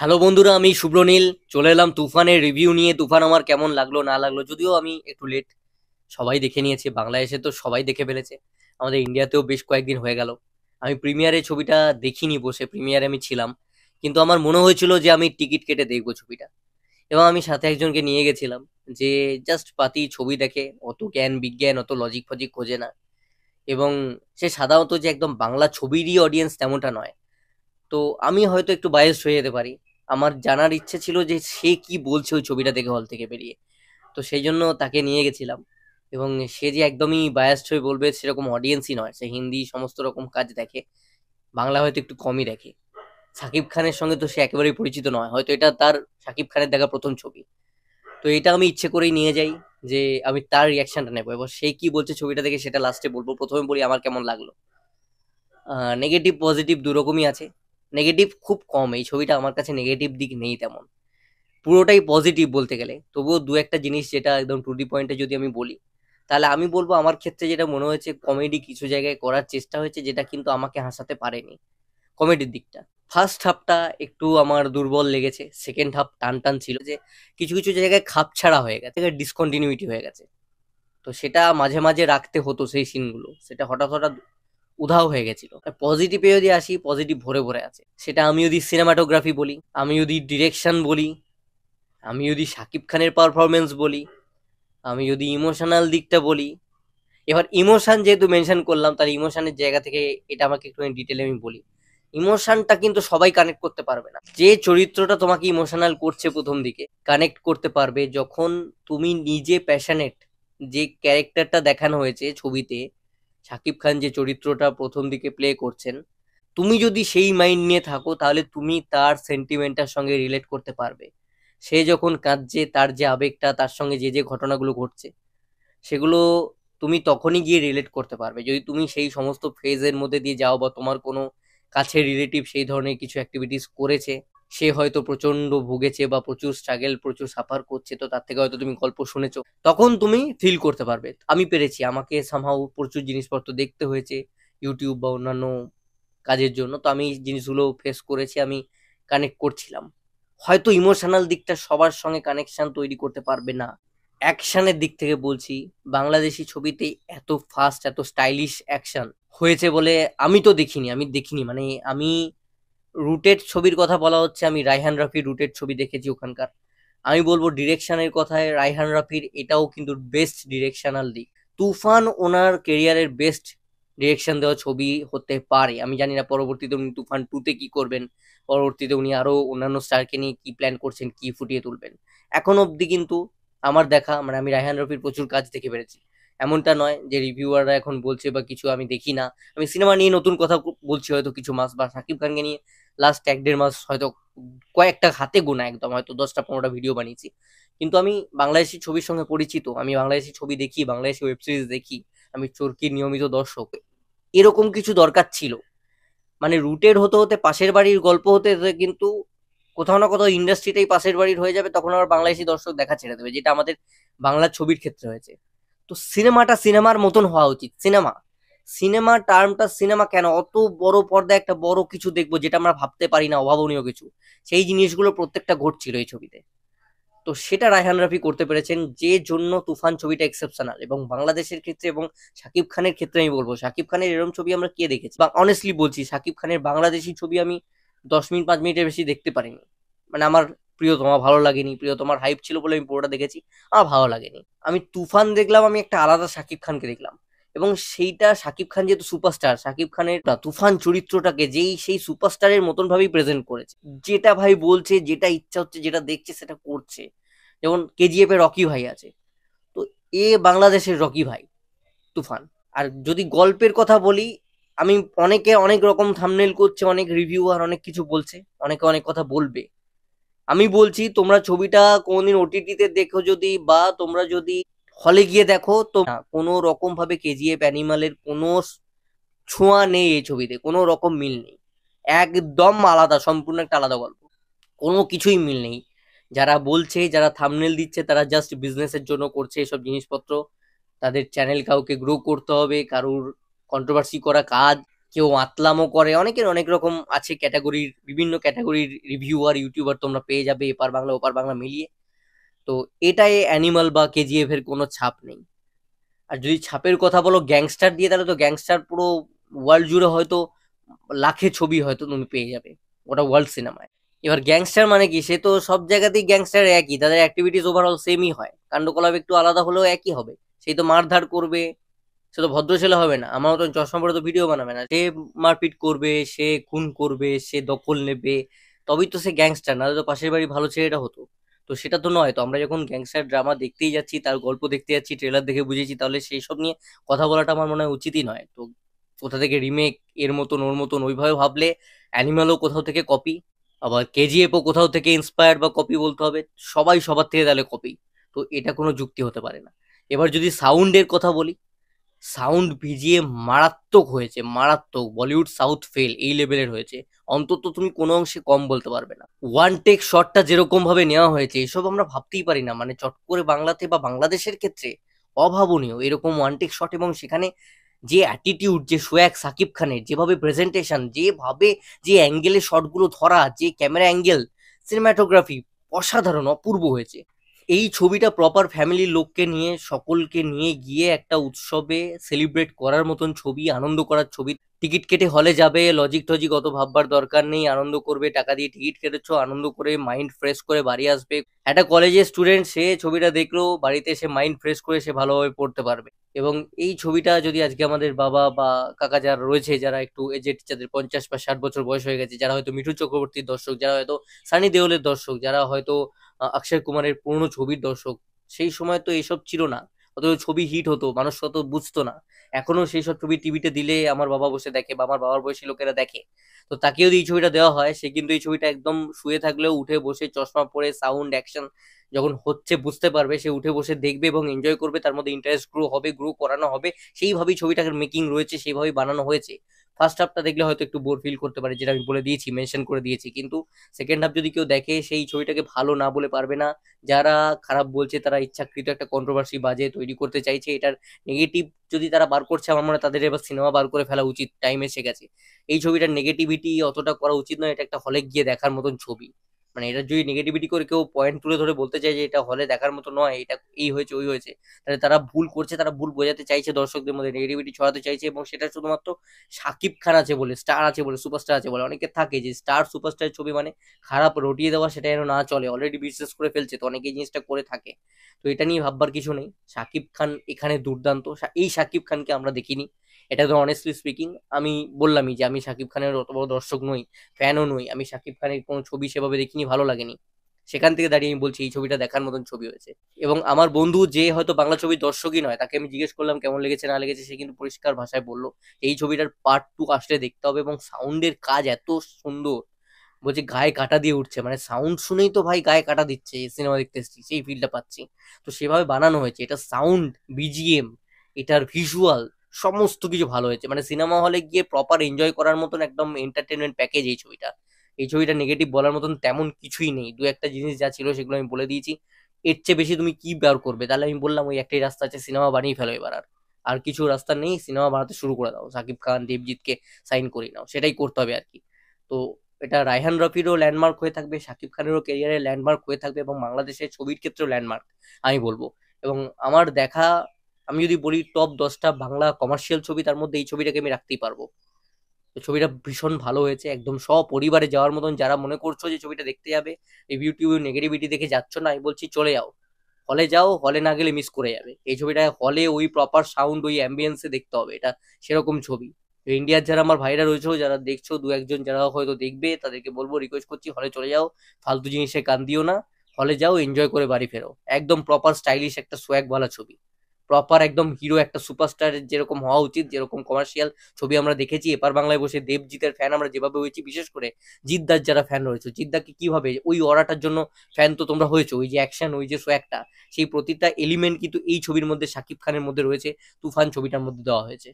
hello বন্ধুরা আমি নীল চলে এলাম তুফানের রিভিউ নিয়ে তুফান আমার কেমন লাগলো না লাগলো যদিও আমি একটু লেট সবাই দেখে নিয়েছে বাংলাদেশে তো সবাই দেখে ফেলেছে আমাদের ইন্ডিয়াতেও বেশ কয়েকদিন হয়ে গেল আমি প্রিমিয়ারে ছবিটা দেখিনি বসে প্রিমিয়ারে আমি ছিলাম কিন্তু আমার মনে হয়েছিল যে আমি টিকিট কেটে দেখবো ছবিটা এবং আমি সাথে একজনকে নিয়ে গেছিলাম যে জাস্ট পাতি ছবি দেখে অত জ্ঞান বিজ্ঞান অত লজিক ফজিক খোঁজে না এবং সে সাধারণত যে একদম বাংলা ছবিরই অডিয়েন্স তেমনটা নয় তো আমি হয়তো একটু বায়াস হয়ে যেতে পারি আমার জানার ইচ্ছে ছিল যে সে কি বলছে ওই ছবিটা দেখে হল থেকে বেরিয়ে তো সেই জন্য তাকে নিয়ে গেছিলাম এবং সে যে একদমই বায়াস্ট হয়ে বলবে সেরকম অডিয়েন্সই নয় সে হিন্দি সমস্ত রকম কাজ দেখে বাংলা হয়তো একটু কমই দেখে সাকিব খানের সঙ্গে তো সে একেবারেই পরিচিত নয় হয়তো এটা তার সাকিব খানের দেখা প্রথম ছবি তো এটা আমি ইচ্ছে করেই নিয়ে যাই যে আমি তার রিয়াকশনটা নেবো এবার সে কি বলছে ছবিটা দেখে সেটা লাস্টে বলবো প্রথমে বলি আমার কেমন লাগলো নেগেটিভ পজিটিভ দুরকমই আছে নেগেটিভ খুব কম এই ছবিটা আমার কাছে নেগেটিভ দিক নেই তেমন পুরোটাই পজিটিভ বলতে গেলে তবুও দু একটা জিনিস যেটা একদম টু ডি পয়েন্টে যদি আমি বলি তাহলে আমি বলবো আমার ক্ষেত্রে যেটা মনে হয়েছে কমেডি কিছু জায়গায় করার চেষ্টা হয়েছে যেটা কিন্তু আমাকে হাসাতে পারেনি কমেডির দিকটা ফার্স্ট হাফটা একটু আমার দুর্বল লেগেছে সেকেন্ড হাফ টান টান ছিল যে কিছু কিছু জায়গায় খাপ ছাড়া হয়ে গেছে ডিসকন্টিনিউটি হয়ে গেছে তো সেটা মাঝে মাঝে রাখতে হতো সেই সিনগুলো সেটা হঠাৎ হঠাৎ উধাও হয়ে গেছিল পজিটিভে যদি আসি পজিটিভ ভরে ভরে আছে সেটা আমি যদি সিনেমাটোগ্রাফি বলি আমি যদি ডিরেকশন বলি আমি যদি শাকিব খানের পারফরমেন্স বলি আমি যদি ইমোশনাল দিকটা বলি এবার ইমোশান যেহেতু মেনশন করলাম তার ইমোশানের জায়গা থেকে এটা আমাকে একটু ডিটেলে আমি বলি ইমোশনটা কিন্তু সবাই কানেক্ট করতে পারবে না যে চরিত্রটা তোমাকে ইমোশনাল করছে প্রথম দিকে কানেক্ট করতে পারবে যখন তুমি নিজে প্যাশনেট যে ক্যারেক্টারটা দেখানো হয়েছে ছবিতে শাকিব খান যে চরিত্রটা প্রথম দিকে প্লে করছেন তুমি যদি সেই মাইন্ড নিয়ে থাকো তাহলে তুমি তার সেন্টিমেন্টের সঙ্গে রিলেট করতে পারবে সে যখন কাঁদছে তার যে আবেগটা তার সঙ্গে যে যে ঘটনাগুলো ঘটছে সেগুলো তুমি তখনই গিয়ে রিলেট করতে পারবে যদি তুমি সেই সমস্ত ফেজের মধ্যে দিয়ে যাও বা তোমার কোনো কাছে রিলেটিভ সেই ধরনের কিছু অ্যাক্টিভিটিস করেছে সে হয়তো প্রচন্ড ভুগেছে বা প্রচুর স্ট্রাগেল প্রচুর সাফার করছে তো তার থেকে হয়তো তুমি গল্প শুনেছো তখন তুমি ফিল করতে পারবে আমি পেরেছি আমাকে সামহাও প্রচুর জিনিসপত্র দেখতে হয়েছে ইউটিউব বা অন্যান্য কাজের জন্য তো আমি জিনিসগুলো ফেস করেছি আমি কানেক্ট করছিলাম হয়তো ইমোশনাল দিকটা সবার সঙ্গে কানেকশন তৈরি করতে পারবে না অ্যাকশানের দিক থেকে বলছি বাংলাদেশি ছবিতে এত ফাস্ট এত স্টাইলিশ অ্যাকশন হয়েছে বলে আমি তো দেখিনি আমি দেখিনি মানে আমি রুটেড ছবির কথা বলা হচ্ছে আমি রাইহান রফির রুটেড ছবি দেখেছি ওখানকার আমি বলবো ডিরেকশনের কথায় রাইহান রাফির এটাও কিন্তু বেস্ট ডিরেকশনাল দিক তুফান ওনার কেরিয়ারের বেস্ট ডিরেকশন দেওয়া ছবি হতে পারে আমি জানি না পরবর্তীতে উনি তুফান টুতে কি করবেন পরবর্তীতে উনি আরও অন্যান্য স্টারকে নিয়ে কি প্ল্যান করছেন কি ফুটিয়ে তুলবেন এখন অবধি কিন্তু আমার দেখা মানে আমি রায়হান রফির প্রচুর কাজ দেখে পেরেছি এমনটা নয় যে রিভিউয়াররা এখন বলছে বা কিছু আমি দেখি না আমি সিনেমা নিয়ে নতুন কথা বলছি হয়তো কিছু মাস বা সাকিব খানকে নিয়ে লাস্ট এক দেড় মাস হয়তো কয়েকটা হাতে গোনা একদম হয়তো দশটা পনেরোটা ভিডিও বানিয়েছি কিন্তু আমি বাংলাদেশি ছবির সঙ্গে পরিচিত আমি বাংলাদেশি ছবি দেখি বাংলাদেশি ওয়েব সিরিজ দেখি আমি চোরকির নিয়মিত দর্শক এরকম কিছু দরকার ছিল মানে রুটের হতে হতে পাশের বাড়ির গল্প হতে হতে কিন্তু কোথাও না কোথাও ইন্ডাস্ট্রিতেই পাশের বাড়ির হয়ে যাবে তখন আবার বাংলাদেশি দর্শক দেখা ছেড়ে দেবে যেটা আমাদের বাংলা ছবির ক্ষেত্রে হয়েছে তো সিনেমাটা সিনেমার মতন হওয়া উচিত সিনেমা সিনেমা টার্মটা সিনেমা কেন অত বড় পর্দায় একটা বড় কিছু দেখবো যেটা আমরা ভাবতে পারি না অভাবনীয় কিছু সেই জিনিসগুলো প্রত্যেকটা ঘটছিল এই ছবিতে তো সেটা রায়হান রাফি করতে পেরেছেন যে জন্য তুফান ছবিটা এক্সেপশনাল এবং বাংলাদেশের ক্ষেত্রে এবং শাকিব খানের ক্ষেত্রে আমি বলবো শাকিব খানের এরম ছবি আমরা কে দেখেছি বা অনেস্টলি বলছি শাকিব খানের বাংলাদেশি ছবি আমি দশ মিনিট পাঁচ মিনিটের বেশি দেখতে পারিনি মানে আমার প্রিয় তোমার ভালো লাগেনি প্রিয় তোমার হাইপ ছিল বলে আমি পুরোটা দেখেছি আমার ভালো লাগেনি আমি তুফান দেখলাম আমি একটা আলাদা শাকিব খানকে দেখলাম এবং সেইটা শাকিব খান যেহেতু সুপারস্টার শাকিব খানের তুফান চরিত্রটাকে যেই সেই সুপারস্টারের মতন ভাবেই প্রেজেন্ট করেছে যেটা ভাই বলছে যেটা ইচ্ছা হচ্ছে যেটা দেখছে সেটা করছে যেমন কেজিএফ এ রকি ভাই আছে তো এ বাংলাদেশের রকি ভাই তুফান আর যদি গল্পের কথা বলি আমি অনেকে অনেক রকম থামনেল করছে অনেক রিভিউ আর অনেক কিছু বলছে অনেকে অনেক কথা বলবে আমি বলছি তোমরা ছবিটা কোনদিন ওটিটিতে দেখো যদি বা তোমরা যদি হলে গিয়ে দেখো তো কোনো রকম ভাবে কেজিএফ অ্যানিমালের কোনো ছোঁয়া নেই এই ছবিতে কোনো রকম মিল নেই একদম আলাদা সম্পূর্ণ একটা আলাদা গল্প কোনো কিছুই মিল নেই যারা বলছে যারা থামনেল দিচ্ছে তারা জাস্ট বিজনেসের জন্য করছে এসব জিনিসপত্র তাদের চ্যানেল কাউকে গ্রো করতে হবে কারুর কন্ট্রোভার্সি করা কাজ কেউ আতলামও করে অনেকের অনেক রকম আছে ক্যাটাগরির বিভিন্ন ক্যাটাগরির রিভিউ আর ইউটিউবার তোমরা পেয়ে যাবে এপার বাংলা ওপার বাংলা মিলিয়ে তো এটাই অ্যানিমাল বা কেজিএফ এর কোনো ছাপ নেই আর যদি ছাপের কথা বলো গ্যাংস্টার দিয়ে তাহলে তো গ্যাংস্টার পুরো ওয়ার্ল্ড জুড়ে হয়তো লাখে ছবি হয়তো তুমি পেয়ে যাবে ওটা ওয়ার্ল্ড সিনেমায় এবার গ্যাংস্টার মানে কি সে তো সব জায়গাতেই গ্যাংস্টার একই তাদের অ্যাক্টিভিটিস ওভারঅল সেমই হয় কাণ্ডকলাপ একটু আলাদা হলেও একই হবে সেই তো মারধার করবে সে তো ভদ্র ছেলে হবে না আমার মতন চশমা পরে তো ভিডিও বানাবে না সে মারপিট করবে সে খুন করবে সে দখল নেবে তবেই তো সে গ্যাংস্টার না তো পাশের বাড়ি ভালো ছেলেটা হতো তো সেটা তো নয় তো আমরা যখন গ্যাংস্টার ড্রামা দেখতেই যাচ্ছি তার গল্প দেখতে যাচ্ছি ট্রেলার দেখে বুঝেছি তাহলে সেই সব নিয়ে কথা বলাটা আমার মনে হয় উচিতই নয় তো কোথা থেকে রিমেক এর মতন ওর মতন ওইভাবে ভাবলে অ্যানিমালও কোথাও থেকে কপি আবার কেজিএফও কোথাও থেকে ইন্সপায়ার্ড বা কপি বলতে হবে সবাই সবার থেকে তাহলে কপি তো এটা কোনো যুক্তি হতে পারে না এবার যদি সাউন্ডের কথা বলি সাউন্ড ভিজিয়ে মারাত্মক হয়েছে মারাত্মক বলিউড সাউথ ফেল এই লেভেলের হয়েছে অন্তত তুমি কোনো অংশে কম বলতে পারবে না ওয়ান টেক শটটা যেরকম ভাবে নেওয়া হয়েছে এসব আমরা ভাবতেই পারি না মানে চট করে বাংলাতে বা বাংলাদেশের ক্ষেত্রে অভাবনীয় এরকম ওয়ান টেক শট এবং সেখানে যে অ্যাটিটিউড যে সোয়াক সাকিব খানের যেভাবে প্রেজেন্টেশন যেভাবে যে অ্যাঙ্গেলে শটগুলো ধরা যে ক্যামেরা অ্যাঙ্গেল সিনেমাটোগ্রাফি অসাধারণ অপূর্ব হয়েছে এই ছবিটা প্রপার ফ্যামিলির লোককে নিয়ে সকলকে নিয়ে গিয়ে একটা উৎসবে সেলিব্রেট করার মতন ছবি আনন্দ করার ছবি টিকিট কেটে হলে যাবে লজিক টজিক অত ভাববার দরকার নেই আনন্দ করবে টাকা দিয়ে টিকিট কেটেছ আনন্দ করে মাইন্ড ফ্রেশ করে বাড়ি আসবে একটা কলেজের স্টুডেন্ট সে ছবিটা দেখলো বাড়িতে সে মাইন্ড ফ্রেশ করে সে ভালোভাবে পড়তে পারবে এবং এই ছবিটা যদি আজকে আমাদের বাবা বা কাকা যারা রয়েছে যারা একটু এজেড যাদের পঞ্চাশ বা ষাট বছর বয়স হয়ে গেছে যারা হয়তো মিঠু চক্রবর্তীর দর্শক যারা হয়তো সানি দেওলের দর্শক যারা হয়তো অক্ষয় কুমারের পুরনো ছবির দর্শক সেই সময় তো এসব ছিল না অত ছবি হিট হতো মানুষ অত বুঝতো না এখনো সেই সব ছবি টিভিতে দিলে আমার বাবা বসে দেখে বা আমার বাবার বয়সী লোকেরা দেখে তো তাকেও যদি এই ছবিটা দেওয়া হয় সে কিন্তু এই ছবিটা একদম শুয়ে থাকলেও উঠে বসে চশমা পরে সাউন্ড অ্যাকশন যখন হচ্ছে বুঝতে পারবে সে উঠে বসে দেখবে এবং এনজয় করবে তার মধ্যে ইন্টারেস্ট গ্রো হবে গ্রো করানো হবে সেইভাবেই ছবিটাকে মেকিং রয়েছে সেইভাবেই বানানো হয়েছে ফার্স্ট হাফটা দেখলে হয়তো একটু বোর ফিল করতে পারে যেটা আমি বলে দিয়েছি মেনশন করে দিয়েছি কিন্তু সেকেন্ড হাফ যদি কেউ দেখে সেই ছবিটাকে ভালো না বলে পারবে না যারা খারাপ বলছে তারা ইচ্ছাকৃত একটা কন্ট্রোভার্সি বাজে তৈরি করতে চাইছে এটার নেগেটিভ যদি তারা বার করছে আমার মনে হয় তাদের এবার সিনেমা বার করে ফেলা উচিত টাইম এসে গেছে এই ছবিটার নেগেটিভিটি অতটা করা উচিত নয় এটা একটা হলে গিয়ে দেখার মতন ছবি মানে এটা যদি নেগেটিভিটি করে কেউ পয়েন্ট তুলে ধরে বলতে চায় যে এটা হলে দেখার মতো নয় এটা এই হয়েছে ওই হয়েছে তাহলে তারা ভুল করছে তারা ভুল বোঝাতে চাইছে দর্শকদের মধ্যে নেগেটিভিটি ছড়াতে চাইছে এবং সেটা শুধুমাত্র সাকিব খান আছে বলে স্টার আছে বলে সুপারস্টার আছে বলে অনেকে থাকে যে স্টার সুপারস্টার ছবি মানে খারাপ রটিয়ে দেওয়া সেটা যেন না চলে অলরেডি বিশ্বাস করে ফেলছে তো অনেকে জিনিসটা করে থাকে তো এটা নিয়ে ভাববার কিছু নেই সাকিব খান এখানে দুর্দান্ত এই সাকিব খানকে আমরা দেখিনি এটা তো অনেস্টলি স্পিকিং আমি বললামই যে আমি শাকিব খানের অত বড় দর্শক নই ফ্যানও নই আমি শাকিব খানের কোনো ছবি সেভাবে দেখিনি ভালো লাগেনি সেখান থেকে দাঁড়িয়ে আমি বলছি এই ছবিটা দেখার মতন ছবি হয়েছে এবং আমার বন্ধু যে হয়তো বাংলা ছবির দর্শকই নয় তাকে আমি জিজ্ঞেস করলাম কেমন লেগেছে না লেগেছে সে কিন্তু পরিষ্কার ভাষায় বললো এই ছবিটার পার্ট টু আসলে দেখতে হবে এবং সাউন্ডের কাজ এত সুন্দর বলছি গায়ে কাটা দিয়ে উঠছে মানে সাউন্ড শুনেই তো ভাই গায়ে কাটা দিচ্ছে সিনেমা দেখতে এসেছি সেই ফিলটা পাচ্ছি তো সেভাবে বানানো হয়েছে এটা সাউন্ড বিজিএম এটার ভিজুয়াল সমস্ত কিছু ভালো হয়েছে মানে সিনেমা হলে গিয়ে প্রপার এনজয় করার মতন একদম এন্টারটেনমেন্ট প্যাকেজ এই ছবিটা এই ছবিটা নেগেটিভ বলার মতন তেমন কিছুই নেই দু একটা জিনিস যা ছিল সেগুলো আমি বলে দিয়েছি এর চেয়ে বেশি তুমি কি বার করবে তাহলে আমি বললাম ওই একটাই রাস্তা আছে সিনেমা বানিয়ে ফেলো এবার আর আর কিছু রাস্তা নেই সিনেমা বানাতে শুরু করে দাও সাকিব খান দেবজিৎকে সাইন করে নাও সেটাই করতে হবে আর কি তো এটা রায়হান রফিরও ল্যান্ডমার্ক হয়ে থাকবে সাকিব খানেরও ক্যারিয়ারে ল্যান্ডমার্ক হয়ে থাকবে এবং বাংলাদেশের ছবির ক্ষেত্রেও ল্যান্ডমার্ক আমি বলবো এবং আমার দেখা আমি যদি বলি টপ দশটা বাংলা কমার্শিয়াল ছবি তার মধ্যে এই ছবিটাকে আমি রাখতেই পারবো তো ছবিটা ভীষণ ভালো হয়েছে একদম সপরিবারে যাওয়ার মতন যারা মনে করছো যে ছবিটা দেখতে যাবে এই টিভিউ নেগেটিভিটি দেখে যাচ্ছ না আমি বলছি চলে যাও হলে যাও হলে না গেলে মিস করে যাবে এই ছবিটা হলে ওই প্রপার সাউন্ড ওই অ্যাম্বিয়েন্সে দেখতে হবে এটা সেরকম ছবি ইন্ডিয়ার যারা আমার ভাইরা রয়েছে যারা দেখছো দু একজন যারা হয়তো দেখবে তাদেরকে বলবো রিকোয়েস্ট করছি হলে চলে যাও ফালতু জিনিসে কান দিও না হলে যাও এনজয় করে বাড়ি ফেরো একদম প্রপার স্টাইলিশ একটা সোয়াগ ভালা ছবি প্রপার একদম হিরো একটা সুপারস্টার যেরকম হওয়া উচিত যেরকম কমার্শিয়াল ছবি আমরা দেখেছি এপার বাংলায় বসে দেবজিতের ফ্যান আমরা যেভাবে হয়েছি বিশেষ করে জিদ্দার যারা ফ্যান রয়েছে জিদ্দাকে কিভাবে ওই অরাটার জন্য ফ্যান তো তোমরা হয়েছো ওই যে অ্যাকশন ওই যে সোয়াকটা সেই প্রতিটা এলিমেন্ট কিন্তু এই ছবির মধ্যে শাকিব খানের মধ্যে রয়েছে তুফান ছবিটার মধ্যে দেওয়া হয়েছে